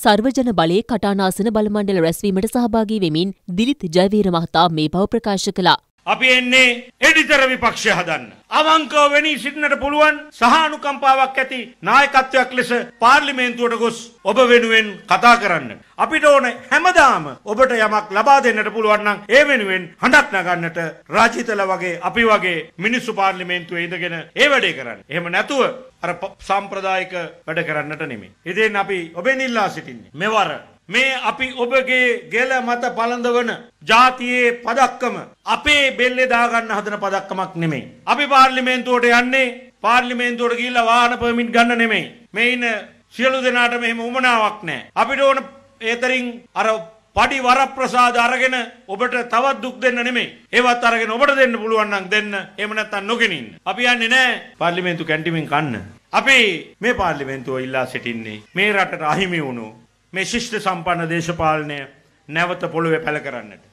සර්වජන බලයේ කටානාසන බලමණ්ඩල රැස්වීමට සහභාගී වෙමින් දිලිත් ජයවීර මහතා මේ බව ප්‍රකාශ කළා. අපි එන්නේ එඩිතර විපක්ෂය හදන්න. අවංකව වෙනී සිටින්නට පුළුවන් සහනුකම්පාවක් ඇති නායකත්වයක් ලෙස පාර්ලිමේන්තුවට ගොස් ඔබ වෙනුවෙන් කතා කරන්න. අපිට ඕන හැමදාම ඔබට යමක් ලබා දෙන්නට පුළුවන් නම් ඒ වෙනුවෙන් හඬක් නගන්නට රාජිතල වගේ අපි වගේ මිනිස්සු පාර්ලිමේන්තුවේ ඉඳගෙන ඒ වැඩේ කරන්න. එහෙම නැතුව අර සම්ප්‍රදායික වැඩ කරන්නට නෙමෙයි. ඉතින් අපි ඔබෙන් ඉල්ලා සිටින්නේ මෙවර මේ අපි ඔබගේ ගෙල මත පළඳවන ජාතියේ පදක්කම අපේ බෙල්ලේ දාගන්න හදන පදක්කමක් නෙමෙයි. අපි පාර්ලිමේන්තුවට යන්නේ පාර්ලිමේන්තුවට ගිහිල්ලා වාහන පර්මිට් ගන්න නෙමෙයි. මේ ඉන්න සියලු දෙනාට මෙහෙම උමනාවක් නැහැ. අපිට ඕන ඒතරින් අර පඩි වරප්‍රසාද අරගෙන ඔබට තවත් දුක් දෙන්න නෙමෙයි. ඒවත් අරගෙන ඔබට දෙන්න පුළුවන් නම් දෙන්න. එහෙම නැත්නම් නොගෙන ඉන්න. අපි යන්නේ නැහැ පාර්ලිමේන්තු කැන්ටිමින් කන්න. අපි මේ පාර්ලිමේන්තුව ඉල්ලා සිටින්නේ මේ රටට අහිමි වුණු මේ ශිෂ්ට සම්පන්න දේශපාලනය නැවත පොළොවේ පැළ කරන්නට.